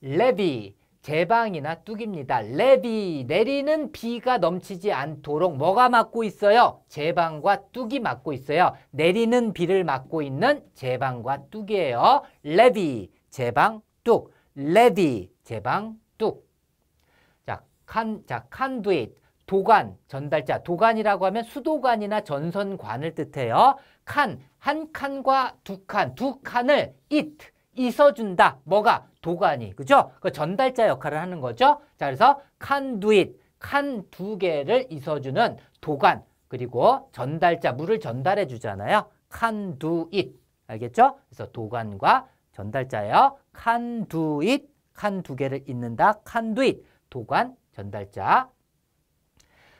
레비 제방이나 뚝입니다. 레비 내리는 비가 넘치지 않도록 뭐가 막고 있어요? 제방과 뚝이 막고 있어요. 내리는 비를 막고 있는 제방과 뚝이에요. 레비 제방 뚝 레디 제방 뚝 자, 칸, 자, 칸두잇 도관, 전달자. 도관이라고 하면 수도관이나 전선관을 뜻해요. 칸, 한 칸과 두 칸, 두 칸을 it, 있어준다. 뭐가? 도관이 그죠? 그 전달자 역할을 하는 거죠. 자, 그래서 can do it. c 두 개를 있어주는 도관. 그리고 전달자, 물을 전달해 주잖아요. can do it. 알겠죠? 그래서 도관과 전달자예요. can do it. c 두 개를 잇는다. can do it. 도관, 전달자.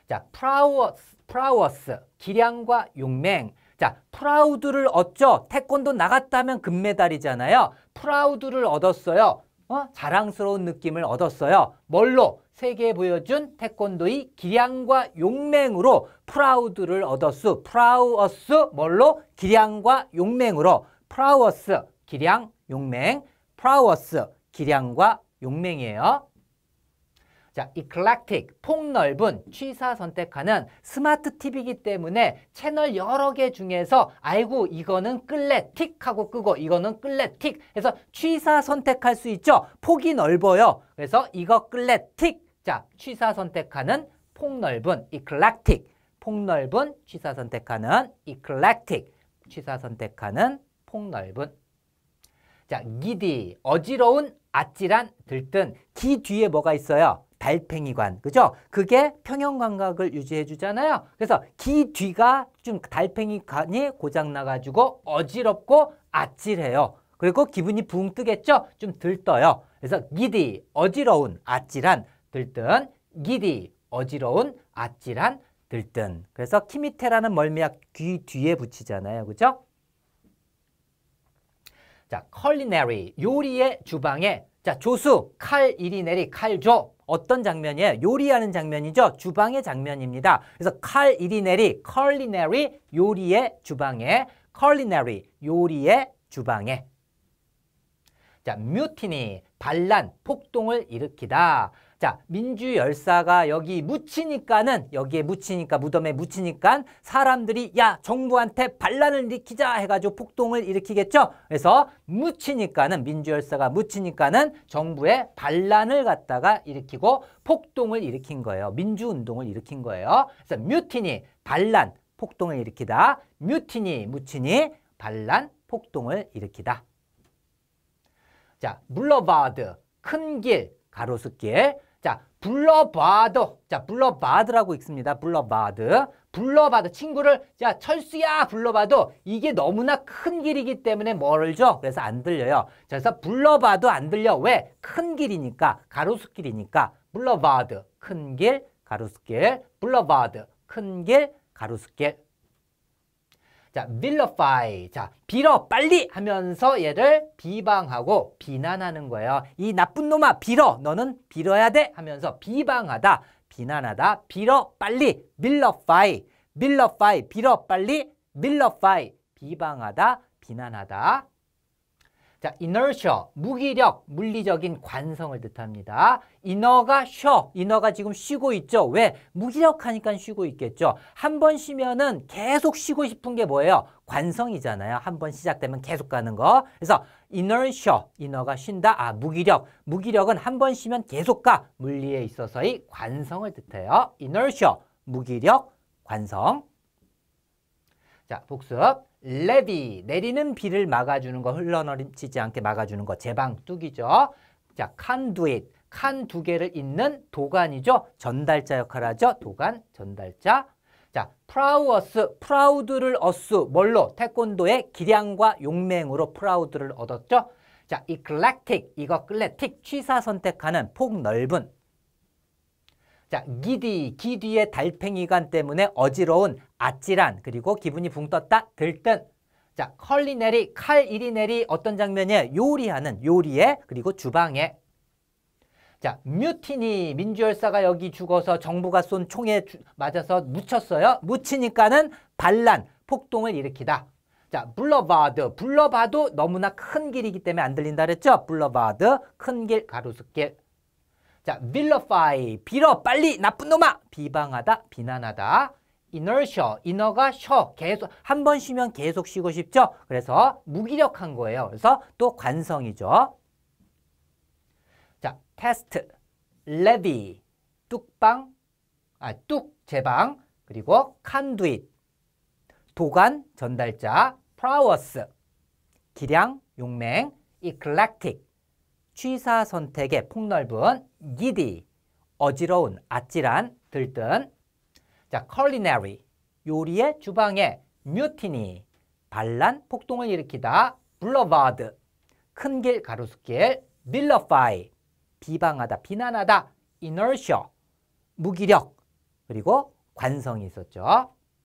자, prowess, prowess, 기량과 용맹. 자, 프라우드를 얻죠. 태권도 나갔다면 금메달이잖아요. 프라우드를 얻었어요. 어? 자랑스러운 느낌을 얻었어요. 뭘로? 세계에 보여준 태권도의 기량과 용맹으로 프라우드를 얻었수. 프라우어스 뭘로? 기량과 용맹으로. 프라우어스 기량, 용맹. 프라우어스 기량과 용맹이에요. 자, 이클락틱, 폭넓은 취사 선택하는 스마트 TV이기 때문에 채널 여러 개 중에서 아이고 이거는 끌래 틱 하고 끄고 이거는 끌래 틱 해서 취사 선택할 수 있죠. 폭이 넓어요. 그래서 이거 끌래 틱. 자, 취사 선택하는 폭넓은 이클락틱. 폭넓은 취사 선택하는 이클락틱. 취사 선택하는 폭넓은 자, 기디, 어지러운, 아찔한, 들뜬 기 뒤에 뭐가 있어요? 달팽이관. 그죠? 그게 평형 감각을 유지해 주잖아요. 그래서 귀 뒤가 좀 달팽이관이 고장 나 가지고 어지럽고 아찔해요. 그리고 기분이 붕 뜨겠죠? 좀 들떠요. 그래서 기디 어지러운 아찔한 들뜬 기디 어지러운 아찔한 들뜬. 그래서 키미테라는 멀미약 귀 뒤에 붙이잖아요. 그죠? 자, 컬리네리 요리의 주방에 자, 조수, 칼 이리 내리, 칼 줘. 어떤 장면이에요? 요리하는 장면이죠. 주방의 장면입니다. 그래서 칼 이리 내리, culinary, 요리의 주방에, culinary, 요리의 주방에. 자, mutiny, 반란, 폭동을 일으키다. 자, 민주 열사가 여기 묻히니까는 여기에 묻히니까 무덤에 묻히니까 사람들이 야 정부한테 반란을 일으키자 해가지고 폭동을 일으키겠죠. 그래서 묻히니까는 민주 열사가 묻히니까는 정부에 반란을 갖다가 일으키고 폭동을 일으킨 거예요. 민주 운동을 일으킨 거예요. 그래서 뮤티니 반란 폭동을 일으키다. 뮤티니 묻히니 반란 폭동을 일으키다. 자, 블러바드 큰 길, 가로수길 자, 블러바드 자, 불러바드라고 읽습니다. 블러바드 불러봐도 친구를 야 철수야 불러봐도 이게 너무나 큰 길이기 때문에 뭐를 줘? 그래서 안 들려요. 자, 그래서 불러봐도 안 들려. 왜? 큰 길이니까 가로수길이니까 불러봐드 큰 길 가로수길 불러봐드 큰 길 가로수길 자, vilify. 자, 빌어 빨리 하면서 얘를 비방하고 비난하는 거예요. 이 나쁜 놈아 빌어. 너는 빌어야 돼 하면서 비방하다. 비난하다. 빌어 빨리. vilify. vilify. 빌어 빨리. vilify. 비방하다. 비난하다. 자, inertia, 무기력, 물리적인 관성을 뜻합니다. 인어 n e r 가 쉬어, i n 가 지금 쉬고 있죠. 왜? 무기력하니까 쉬고 있겠죠. 한 번 쉬면은 계속 쉬고 싶은 게 뭐예요? 관성이잖아요. 한 번 시작되면 계속 가는 거. 그래서 inertia, i n 가 쉰다. 아, 무기력. 무기력은 한 번 쉬면 계속 가. 물리에 있어서의 관성을 뜻해요. inertia, 무기력, 관성. 자, 복습. 레비 내리는 비를 막아주는 거 흘러넘치지 않게 막아주는 거 제방뚝이죠. 자, 칸두잇 칸 두 개를 잇는 도관이죠. 전달자 역할을 하죠. 도관, 전달자. 자, 프라우어스, 프라우드를 얻수 뭘로? 태권도의 기량과 용맹으로 프라우드를 얻었죠. 자, 이클렉틱, 이거 클렉틱 취사 선택하는 폭넓은 자, 기디, 기디의 달팽이관 때문에 어지러운 아찔한 그리고 기분이 붕 떴다 들뜬 자 컬리 내리 칼 이리 내리 어떤 장면에 이 요리하는 요리에 그리고 주방에 자 뮤티니 민주열사가 여기 죽어서 정부가 쏜 총에 주, 맞아서 묻혔어요 묻히니까는 반란 폭동을 일으키다 자 블러바드 블러바도 너무나 큰 길이기 때문에 안 들린다 그랬죠 블러바드 큰길 가로수길 자, 빌러파이, 빌어, 빨리, 나쁜 놈아! 비방하다, 비난하다. inertia, inner가 쉬어, 계속 한 번 쉬면 계속 쉬고 싶죠? 그래서 무기력한 거예요. 그래서 또 관성이죠. 자, 테스트, levy, 뚝방, 아, 뚝, 제방, 그리고 conduit, 도관, 전달자, prowess, 기량, 용맹, eclectic, 취사 선택의 폭넓은, giddy, 어지러운, 아찔한, 들뜬, 자, culinary, 요리의 주방에 mutiny, 반란, 폭동을 일으키다, boulevard, 큰 길, 가로수길, vilify, 비방하다, 비난하다, inertia, 무기력, 그리고 관성이 있었죠.